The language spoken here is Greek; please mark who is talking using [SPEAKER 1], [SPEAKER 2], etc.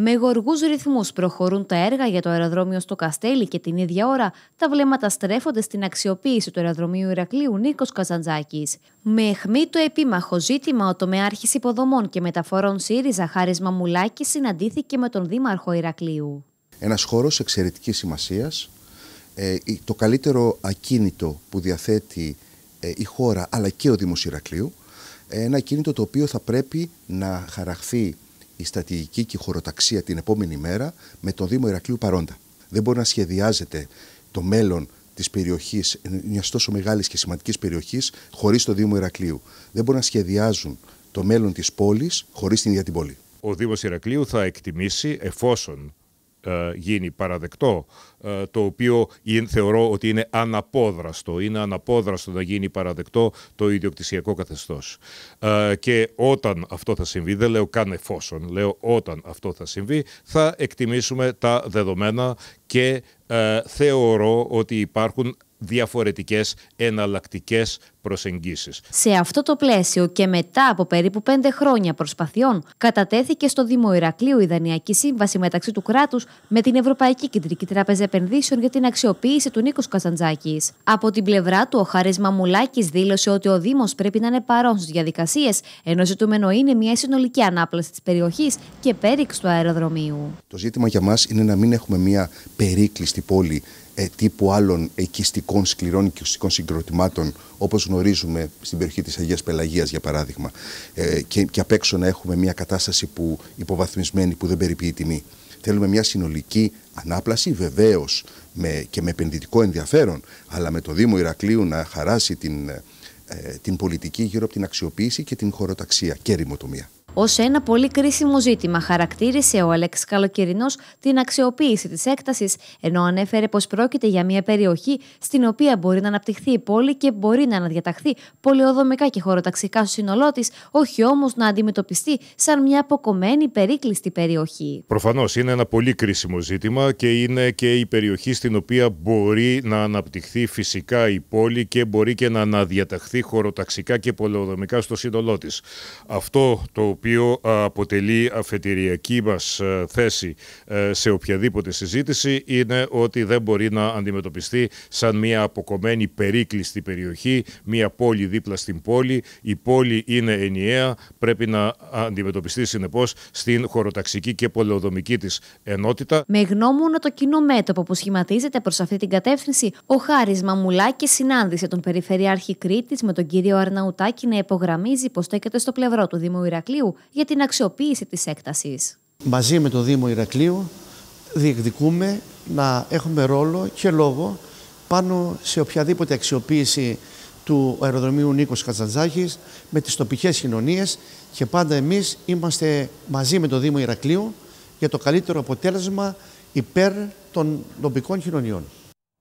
[SPEAKER 1] Με γοργούς ρυθμούς προχωρούν τα έργα για το αεροδρόμιο στο Καστέλι και την ίδια ώρα τα βλέμματα στρέφονται στην αξιοποίηση του αεροδρομίου Ηρακλείου Νίκος Καζαντζάκης. Με αιχμή το επίμαχο ζήτημα, ο τομεάρχης υποδομών και μεταφορών ΣΥΡΙΖΑ Χάρης Μαμουλάκης συναντήθηκε με τον Δήμαρχο Ηρακλείου.
[SPEAKER 2] Ένας χώρος εξαιρετικής σημασίας. Ε, το καλύτερο ακίνητο που διαθέτει ε, η χώρα αλλά και ο Δήμος Ηρακλείου. Ε, ένα ακίνητο το οποίο θα πρέπει να χαραχθεί η στρατηγική και η χωροταξία την επόμενη μέρα με τον Δήμο Ηρακλείου παρόντα. Δεν μπορεί να σχεδιάζεται το μέλλον της περιοχής, μιας τόσο μεγάλης και σημαντικής περιοχής, χωρίς το Δήμο Ηρακλείου. Δεν μπορεί να σχεδιάζουν το μέλλον της πόλης χωρίς την ίδια την πόλη.
[SPEAKER 3] Ο Δήμος Ηρακλείου θα εκτιμήσει, εφόσον ε, γίνει παραδεκτό, ε, το οποίο θεωρώ ότι είναι αναπόδραστο. Είναι αναπόδραστο να γίνει παραδεκτό το ιδιοκτησιακό καθεστώς. Ε, και όταν αυτό θα συμβεί, δεν λέω καν εφόσον, λέω όταν αυτό θα συμβεί, θα εκτιμήσουμε τα δεδομένα και θεωρώ ότι υπάρχουν διαφορετικές εναλλακτικές προσεγγίσεις.
[SPEAKER 1] Σε αυτό το πλαίσιο και μετά από περίπου πέντε χρόνια προσπαθειών κατατέθηκε στο Δήμο Ηρακλείου η Δανειακή Σύμβαση μεταξύ του κράτους με την Ευρωπαϊκή Κεντρική Τράπεζα Επενδύσεων για την αξιοποίηση του Νίκος Καζαντζάκης. Από την πλευρά του, ο Χάρης Μαμουλάκης δήλωσε ότι ο Δήμος πρέπει να είναι παρόν στις διαδικασίες, ενώ ζητούμενο είναι μια συνολική ανάπλαση της περιοχής και πέριξη του αεροδρομίου.
[SPEAKER 2] Το ζήτημα για μας είναι να μην έχουμε μια περίκλειστη πόλη ε, τύπου άλλων οικιστικών σκληρών οικιστικών συγκροτημάτων όπως γνωρίζουμε στην περιοχή της Αγίας Πελαγίας για παράδειγμα ε, και, και απ' έξω να έχουμε μια κατάσταση που υποβαθμισμένη που δεν περιποιεί τιμή. Θέλουμε μια συνολική ανάπλαση βεβαίως και με επενδυτικό ενδιαφέρον αλλά με το Δήμο Ηρακλείου να χαράσει την, ε, ε, την πολιτική γύρω από την αξιοποίηση και την χωροταξία και ρημοτομία.
[SPEAKER 1] Ως ένα πολύ κρίσιμο ζήτημα, χαρακτήρισε ο Αλέξ Καλοκαιρινός την αξιοποίηση της έκτασης, ενώ ανέφερε πως πρόκειται για μια περιοχή στην οποία μπορεί να αναπτυχθεί η πόλη και μπορεί να αναδιαταχθεί πολεοδομικά και χωροταξικά στο σύνολό της, όχι όμως να αντιμετωπιστεί σαν μια αποκομμένη, περίκλειστη περιοχή.
[SPEAKER 3] Προφανώς είναι ένα πολύ κρίσιμο ζήτημα και είναι και η περιοχή στην οποία μπορεί να αναπτυχθεί φυσικά η πόλη και μπορεί και να αναδιαταχθεί χωροταξικά και πολεοδομικά στο σύνολό της. Αυτό το οποίο ε, αποτελεί αφετηριακή μας ε, θέση ε, σε οποιαδήποτε συζήτηση είναι ότι δεν μπορεί να αντιμετωπιστεί σαν μια αποκομμένη περίκλειστη περιοχή, μια πόλη δίπλα στην πόλη. Η πόλη είναι ενιαία, πρέπει να αντιμετωπιστεί συνεπώς στην χωροταξική και πολεοδομική της ενότητα.
[SPEAKER 1] Με γνώμονα το κοινό μέτωπο που σχηματίζεται προς αυτή την κατεύθυνση, ο Χάρης Μαμουλάκης συνάντησε τον Περιφερειάρχη Κρήτης με τον κύριο Αρναουτάκη να υπογραμμίζει πως στέκεται στο πλευρό του Δήμου Ηρακλείου για την αξιοποίηση της έκτασης.
[SPEAKER 4] Μαζί με το Δήμο Ηρακλείου διεκδικούμε να έχουμε ρόλο και λόγο πάνω σε οποιαδήποτε αξιοποίηση του αεροδρομίου Νίκος Κατζαντζάκης με τις τοπικές κοινωνίες και πάντα εμείς είμαστε μαζί με το Δήμο Ηρακλείου για το καλύτερο αποτέλεσμα υπέρ των τοπικών κοινωνιών.